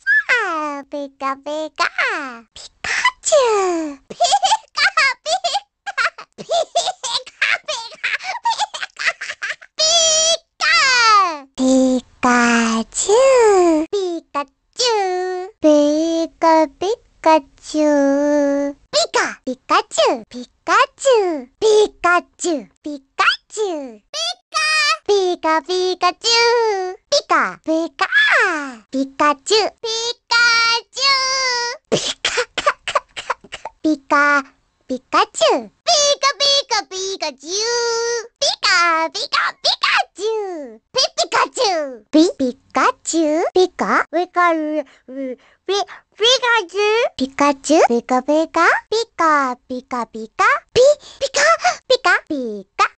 까까 비까 비까 피카츄 피카 피카 피카 피카 피카 피카츄 피카츄 피카 피카츄 피카 피카츄 피카츄 피카츄 피카츄 カピカチュウピカピカピカチュウピカチュウピカカカカカピカピカチュウピカピカピカチュウピカピカピカチュウピピカチュウピピカチュウピカピカピピカチュウピカチュウピカピカピカピカピカピカピカピカピカ